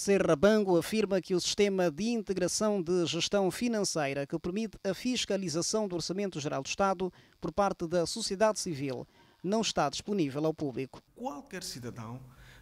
Serrabango afirma que o sistema de integração de gestão financeira que permite a fiscalização do Orçamento Geral do Estado por parte da sociedade civil não está disponível ao público. Qualquer cidadão,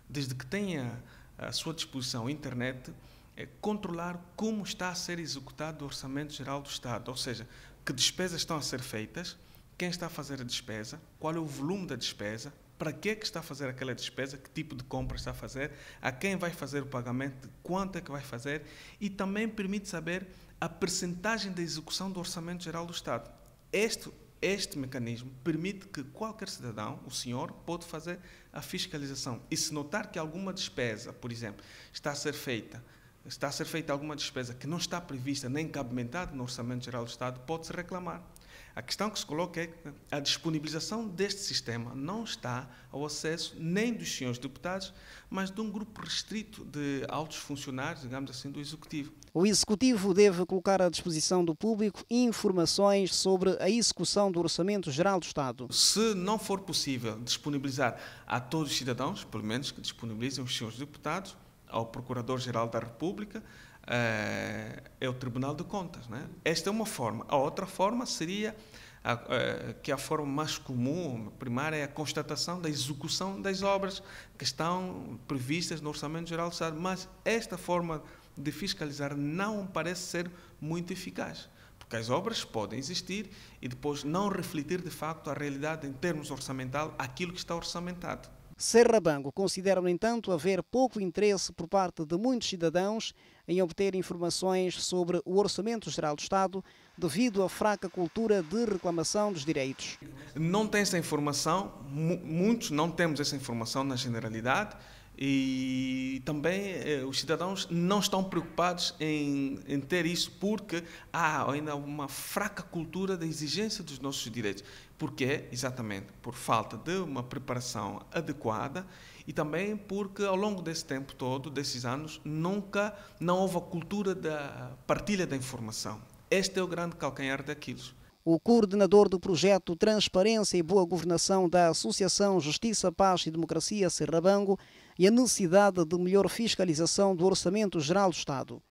desde que tenha à sua disposição a internet, é controlar como está a ser executado o Orçamento Geral do Estado, ou seja, que despesas estão a ser feitas, quem está a fazer a despesa, qual é o volume da despesa, para que, é que está a fazer aquela despesa, que tipo de compra está a fazer, a quem vai fazer o pagamento, quanto é que vai fazer e também permite saber a percentagem da execução do Orçamento Geral do Estado. Este, este mecanismo permite que qualquer cidadão, o senhor, pode fazer a fiscalização e se notar que alguma despesa, por exemplo, está a ser feita está a ser feita alguma despesa que não está prevista nem cabimentada no Orçamento Geral do Estado, pode-se reclamar. A questão que se coloca é que a disponibilização deste sistema não está ao acesso nem dos senhores deputados, mas de um grupo restrito de altos funcionários, digamos assim, do Executivo. O Executivo deve colocar à disposição do público informações sobre a execução do Orçamento Geral do Estado. Se não for possível disponibilizar a todos os cidadãos, pelo menos que disponibilizem os senhores deputados, ao Procurador-Geral da República, eh, é o Tribunal de Contas. Né? Esta é uma forma. A outra forma seria, a, a, eh, que é a forma mais comum, primária, é a constatação da execução das obras que estão previstas no Orçamento Geral do Estado. Mas esta forma de fiscalizar não parece ser muito eficaz. Porque as obras podem existir e depois não refletir de facto a realidade em termos orçamental aquilo que está orçamentado. Serrabango considera, no entanto, haver pouco interesse por parte de muitos cidadãos em obter informações sobre o Orçamento Geral do Estado devido à fraca cultura de reclamação dos direitos. Não tem essa informação, muitos não temos essa informação na generalidade. E também eh, os cidadãos não estão preocupados em, em, ter isso porque há ainda uma fraca cultura da exigência dos nossos direitos. Porque é exatamente por falta de uma preparação adequada e também porque ao longo desse tempo todo, desses anos, nunca não houve a cultura da partilha da informação. Este é o grande calcanhar daquilo. O coordenador do projeto Transparência e Boa Governação da Associação Justiça, Paz e Democracia Serrabango e a necessidade de melhor fiscalização do Orçamento Geral do Estado.